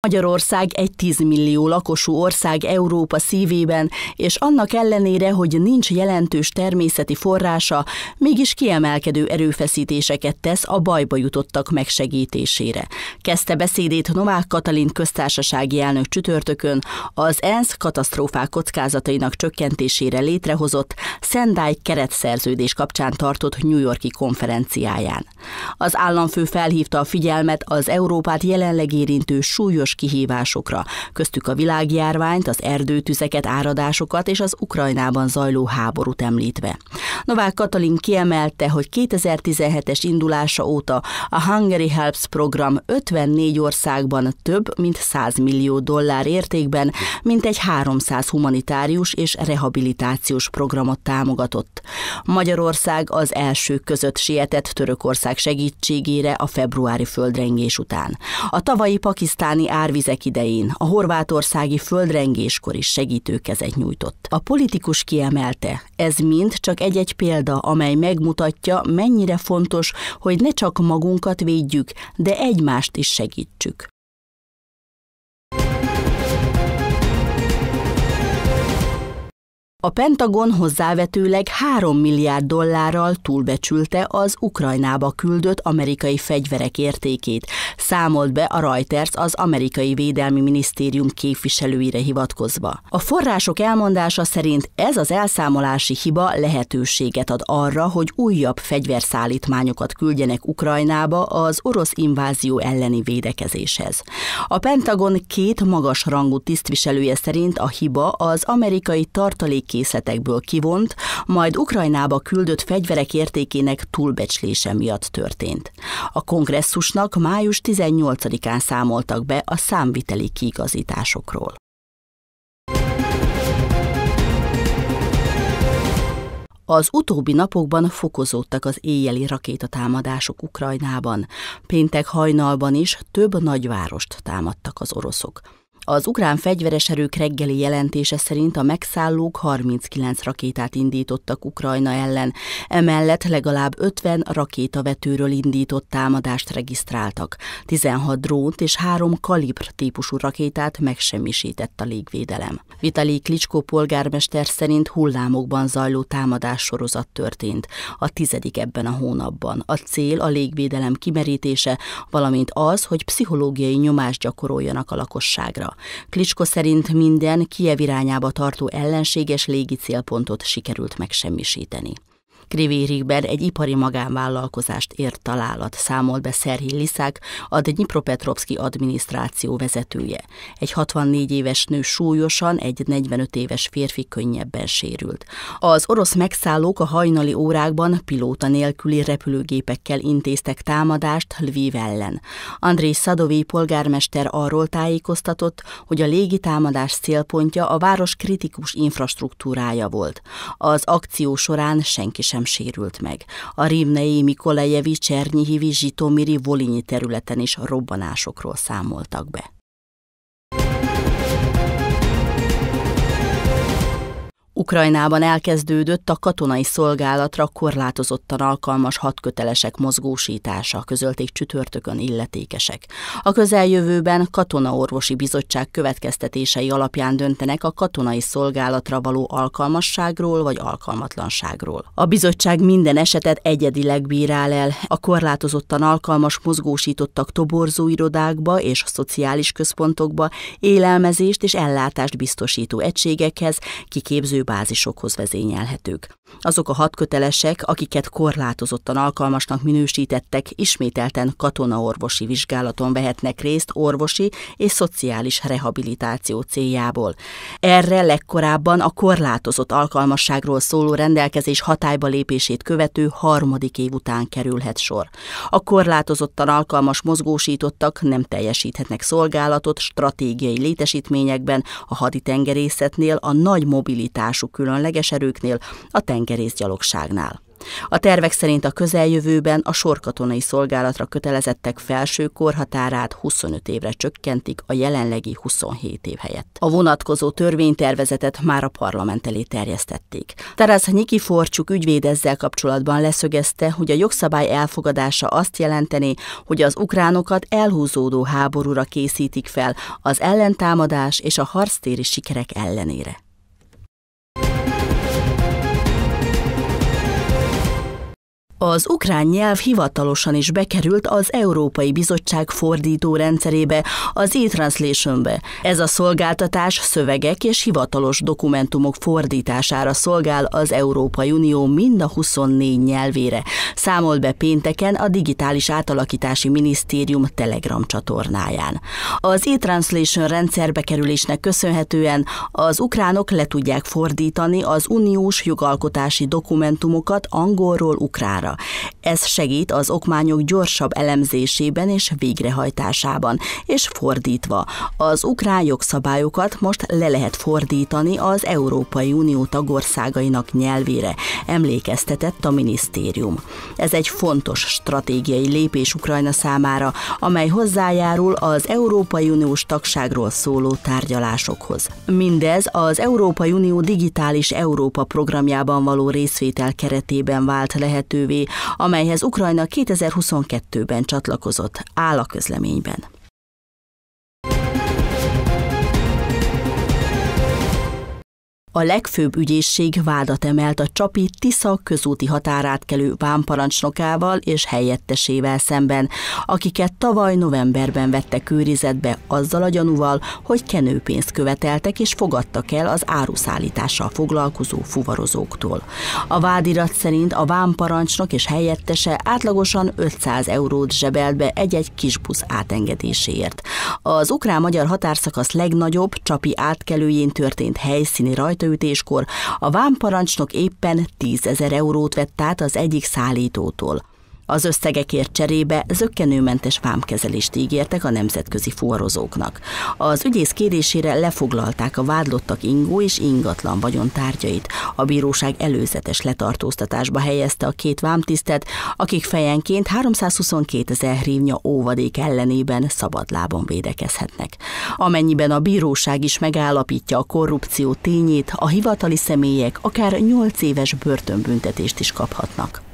Magyarország egy 10 millió lakosú ország Európa szívében, és annak ellenére, hogy nincs jelentős természeti forrása, mégis kiemelkedő erőfeszítéseket tesz a bajba jutottak megsegítésére. Kezdte beszédét Novák Katalin köztársasági elnök csütörtökön az ENSZ katasztrófák kockázatainak csökkentésére létrehozott Szendály keretszerződés kapcsán tartott New Yorki konferenciáján. Az államfő felhívta a figyelmet az Európát jelenleg érintő súlyos súlyos kihívásokra, köztük a világjárványt, az erdőtüzeket, áradásokat és az Ukrajnában zajló háborút említve. Novák Katalin kiemelte, hogy 2017-es indulása óta a Hungary Helps program 54 országban több mint 100 millió dollár értékben, mint egy 300 humanitárius és rehabilitációs programot támogatott. Magyarország az elsők között sietett Törökország segítségére a februári földrengés után. A tavalyi pakisztáni árvizek idején, a horvátországi földrengéskor is kezet nyújtott. A politikus kiemelte, ez mind csak egy-egy példa, amely megmutatja, mennyire fontos, hogy ne csak magunkat védjük, de egymást is segítsük. A Pentagon hozzávetőleg 3 milliárd dollárral túlbecsülte az Ukrajnába küldött amerikai fegyverek értékét, számolt be a Reuters az amerikai védelmi minisztérium képviselőire hivatkozva. A források elmondása szerint ez az elszámolási hiba lehetőséget ad arra, hogy újabb fegyverszállítmányokat küldjenek Ukrajnába az orosz invázió elleni védekezéshez. A Pentagon két magas rangú tisztviselője szerint a hiba az amerikai tartalék készletekből kivont, majd Ukrajnába küldött fegyverek értékének túlbecslése miatt történt. A kongresszusnak május 18-án számoltak be a számviteli kiigazításokról. Az utóbbi napokban fokozódtak az éjjeli rakétatámadások Ukrajnában. Péntek hajnalban is több nagyvárost támadtak az oroszok. Az ukrán fegyveres erők reggeli jelentése szerint a megszállók 39 rakétát indítottak Ukrajna ellen, emellett legalább 50 rakétavetőről indított támadást regisztráltak, 16 drónt és 3 kalibr típusú rakétát megsemmisített a légvédelem. Vitali Klicskó polgármester szerint hullámokban zajló támadás sorozat történt, a tizedik ebben a hónapban. A cél a légvédelem kimerítése, valamint az, hogy pszichológiai nyomást gyakoroljanak a lakosságra. Klicsko szerint minden Kiev irányába tartó ellenséges légi célpontot sikerült megsemmisíteni. Krivérikben egy ipari magánvállalkozást ért találat, számolt be Szerhi Liszák, a Dnipropetrovszki adminisztráció vezetője. Egy 64 éves nő súlyosan, egy 45 éves férfi könnyebben sérült. Az orosz megszállók a hajnali órákban pilóta nélküli repülőgépekkel intéztek támadást Lviv ellen. André Szadovi polgármester arról tájékoztatott, hogy a légitámadás célpontja a város kritikus infrastruktúrája volt. Az akció során senki sem sem sérült meg. A Rivnei, Mikolajevi, Csernyihivi, Zsitomiri, Volinyi területen is robbanásokról számoltak be. Ukrajnában elkezdődött a katonai szolgálatra korlátozottan alkalmas hatkötelesek mozgósítása, közölték csütörtökön illetékesek. A közeljövőben katonaorvosi bizottság következtetései alapján döntenek a katonai szolgálatra való alkalmasságról vagy alkalmatlanságról. A bizottság minden esetet egyedileg bírál el. A korlátozottan alkalmas mozgósítottak toborzóirodákba és szociális központokba élelmezést és ellátást biztosító egységekhez, kiképző bázisokhoz vezényelhetők. Azok a hat kötelesek, akiket korlátozottan alkalmasnak minősítettek, ismételten katonaorvosi vizsgálaton vehetnek részt orvosi és szociális rehabilitáció céljából. Erre legkorábban a korlátozott alkalmasságról szóló rendelkezés hatályba lépését követő harmadik év után kerülhet sor. A korlátozottan alkalmas mozgósítottak nem teljesíthetnek szolgálatot stratégiai létesítményekben, a haditengerészetnél, a nagy mobilitású különleges erőknél, a tengerész gyalogságnál. A tervek szerint a közeljövőben a sorkatonai szolgálatra kötelezettek felső korhatárát 25 évre csökkentik a jelenlegi 27 év helyett. A vonatkozó törvénytervezetet már a parlament elé terjesztették. Tarasz Nyiki Forcsuk ügyvéd ezzel kapcsolatban leszögezte, hogy a jogszabály elfogadása azt jelenteni, hogy az ukránokat elhúzódó háborúra készítik fel az ellentámadás és a harctéri sikerek ellenére. Az ukrán nyelv hivatalosan is bekerült az Európai Bizottság fordító rendszerébe, az e-translationbe. Ez a szolgáltatás szövegek és hivatalos dokumentumok fordítására szolgál az Európai Unió mind a 24 nyelvére, számolt be pénteken a Digitális Átalakítási Minisztérium Telegram csatornáján. Az e-translation rendszer bekerülésnek köszönhetően az ukránok le tudják fordítani az uniós jogalkotási dokumentumokat angolról ukrára számára. Ez segít az okmányok gyorsabb elemzésében és végrehajtásában, és fordítva. Az ukrán jogszabályokat most le lehet fordítani az Európai Unió tagországainak nyelvére, emlékeztetett a minisztérium. Ez egy fontos stratégiai lépés Ukrajna számára, amely hozzájárul az Európai Uniós tagságról szóló tárgyalásokhoz. Mindez az Európai Unió Digitális Európa programjában való részvétel keretében vált lehetővé, amelyhez Ukrajna 2022-ben csatlakozott, áll a közleményben. a legfőbb ügyészség vádat emelt a Csapi Tisza közúti határátkelő vámparancsnokával és helyettesével szemben, akiket tavaly novemberben vettek őrizetbe azzal a gyanúval, hogy kenőpénzt követeltek és fogadtak el az áruszállítással foglalkozó fuvarozóktól. A vádirat szerint a vámparancsnok és helyettese átlagosan 500 eurót zsebelt be egy-egy kisbusz átengedéséért. Az ukrán-magyar határszakasz legnagyobb Csapi átkelőjén történt helyszíni rajta összeütéskor a vámparancsnok éppen 10 ezer eurót vett át az egyik szállítótól. Az összegekért cserébe zöggenőmentes vámkezelést ígértek a nemzetközi forrozóknak. Az ügyész kérésére lefoglalták a vádlottak ingó és ingatlan vagyontárgyait. A bíróság előzetes letartóztatásba helyezte a két vámtisztet, akik fejenként 322 ezer hrívnya óvadék ellenében szabadlábon védekezhetnek. Amennyiben a bíróság is megállapítja a korrupció tényét, a hivatali személyek akár 8 éves börtönbüntetést is kaphatnak.